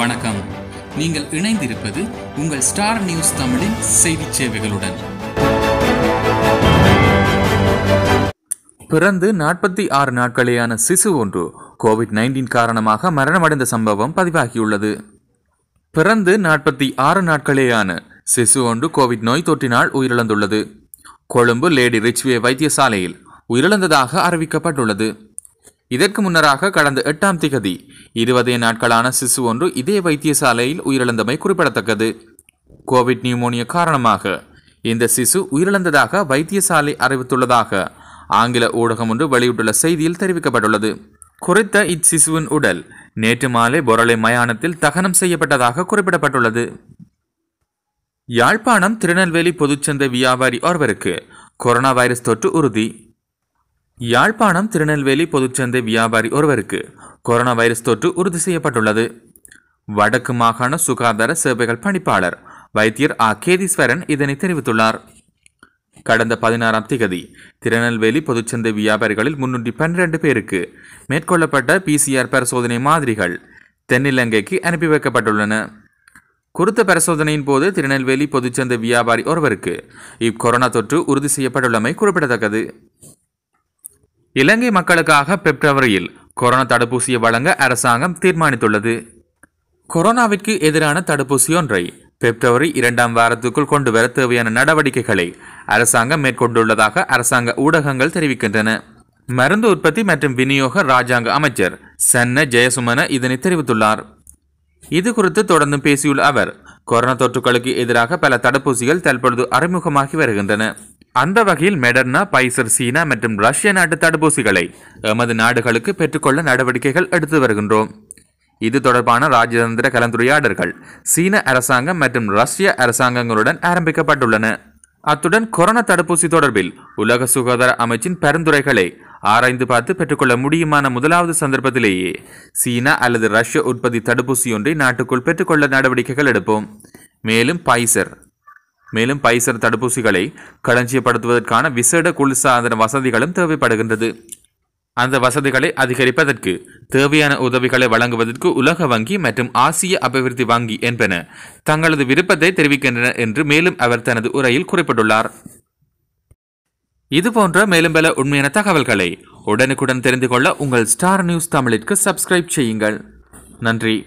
வணக்கம் நீங்கள் இணைந்திருப்பது உங்கள் ஸ்டார் நியூஸ் தமிழின் செய்தி சேவைகளுடன் பிறந்து நாற்பத்தி ஆறு நாட்களேயான சிசு ஒன்று கோவிட் நைன்டீன் காரணமாக மரணமடைந்த சம்பவம் பதிவாகியுள்ளது பிறந்து நாற்பத்தி ஆறு நாட்களேயான சிசு ஒன்று கோவிட் நோய் தொற்றினால் உயிரிழந்துள்ளது கொழும்பு லேடி ரிச்வே வைத்தியசாலையில் உயிரிழந்ததாக அறிவிக்கப்பட்டுள்ளது இதற்கு முன்னராக கடந்த எட்டாம் திகதி இருபதே நாட்களான சிசு ஒன்று இதே வைத்தியசாலையில் உயிரிழந்தமை குறிப்பிடத்தக்கது கோவிட் நியூமோனியா காரணமாக இந்த சிசு உயிரிழந்ததாக வைத்தியசாலை அறிவித்துள்ளதாக ஆங்கில ஊடகம் ஒன்று வெளியிட்டுள்ள செய்தியில் தெரிவிக்கப்பட்டுள்ளது குறித்த இச்சிசுவின் உடல் நேற்று மாலை பொரளை மயானத்தில் தகனம் செய்யப்பட்டதாக குறிப்பிடப்பட்டுள்ளது யாழ்ப்பாணம் திருநெல்வேலி பொதுச்சந்தை வியாபாரி ஒருவருக்கு கொரோனா வைரஸ் தொற்று உறுதி யாழ்ப்பாணம் திருநெல்வேலி பொதுச்சந்தை வியாபாரி ஒருவருக்கு கொரோனா வைரஸ் தொற்று உறுதி செய்யப்பட்டுள்ளது வடக்கு மாகாண சுகாதார சேவைகள் பணிப்பாளர் வைத்தியர் ஆ கேதீஸ்வரன் இதனை தெரிவித்துள்ளார் கடந்த பதினாறாம் திகதி திருநெல்வேலி பொதுச்சந்தை வியாபாரிகளில் முன்னூற்றி பன்னிரண்டு பேருக்கு மேற்கொள்ளப்பட்ட பிசிஆர் பரிசோதனை மாதிரிகள் தென்னிலங்கைக்கு அனுப்பி வைக்கப்பட்டுள்ளன குறித்த பரிசோதனையின் போது திருநெல்வேலி பொதுச்சந்தை வியாபாரி ஒருவருக்கு இக்கொரோனா தொற்று உறுதி செய்யப்பட்டுள்ளமை குறிப்பிடத்தக்கது இலங்கை மக்களுக்காக பிப்ரவரியில் கொரோனா தடுப்பூசியை வழங்க அரசாங்கம் தீர்மானித்துள்ளது கொரோனாவிற்கு எதிரான தடுப்பூசி ஒன்றை பிப்ரவரி இரண்டாம் வாரத்துக்குள் கொண்டு வர தேவையான நடவடிக்கைகளை அரசாங்கம் மேற்கொண்டுள்ளதாக அரசாங்க ஊடகங்கள் தெரிவிக்கின்றன மருந்து உற்பத்தி மற்றும் விநியோக ராஜாங்க அமைச்சர் சன்ன ஜெயசுமன இதனை தெரிவித்துள்ளார் இது குறித்து தொடர்ந்து பேசியுள்ள அவர் கொரோனா தொற்றுகளுக்கு எதிராக பல தடுப்பூசிகள் தற்பொழுது அறிமுகமாகி வருகின்றன அந்த வகையில் மெடர்னா பைசர் சீனா மற்றும் ரஷ்ய நாட்டு தடுப்பூசிகளை எமது நாடுகளுக்கு பெற்றுக்கொள்ள நடவடிக்கைகள் எடுத்து வருகின்றோம் இது தொடர்பான ராஜதந்திர கலந்துரையாடல்கள் சீன அரசாங்கம் மற்றும் ரஷ்ய அரசாங்கங்களுடன் ஆரம்பிக்கப்பட்டுள்ளன அத்துடன் கொரோனா தடுப்பூசி தொடர்பில் உலக சுகாதார அமைச்சின் பரிந்துரைகளை ஆராய்ந்து பார்த்து பெற்றுக்கொள்ள முடியுமான முதலாவது சந்தர்ப்பத்திலேயே சீனா அல்லது ரஷ்ய உற்பத்தி தடுப்பூசி ஒன்றை நாட்டுக்குள் பெற்றுக்கொள்ள நடவடிக்கைகள் எடுப்போம் மேலும் பைசர் மேலும் பைசர் தடுப்பூசிகளை களஞ்சியப்படுத்துவதற்கான விசேட குளிர்சாதன வசதிகளும் தேவைப்படுகின்றது அந்த வசதிகளை அதிகரிப்பதற்கு தேவையான உதவிகளை வழங்குவதற்கு உலக வங்கி மற்றும் ஆசிய அபிவிருத்தி வங்கி என்பன தங்களது விருப்பத்தை தெரிவிக்கின்றன என்று மேலும் அவர் தனது உரையில் குறிப்பிட்டுள்ளார் இதுபோன்ற மேலும் பல உண்மையான தகவல்களை உடனுக்குடன் தெரிந்து கொள்ள உங்கள் ஸ்டார் நியூஸ் தமிழிற்கு சப்ஸ்கிரைப் செய்யுங்கள் நன்றி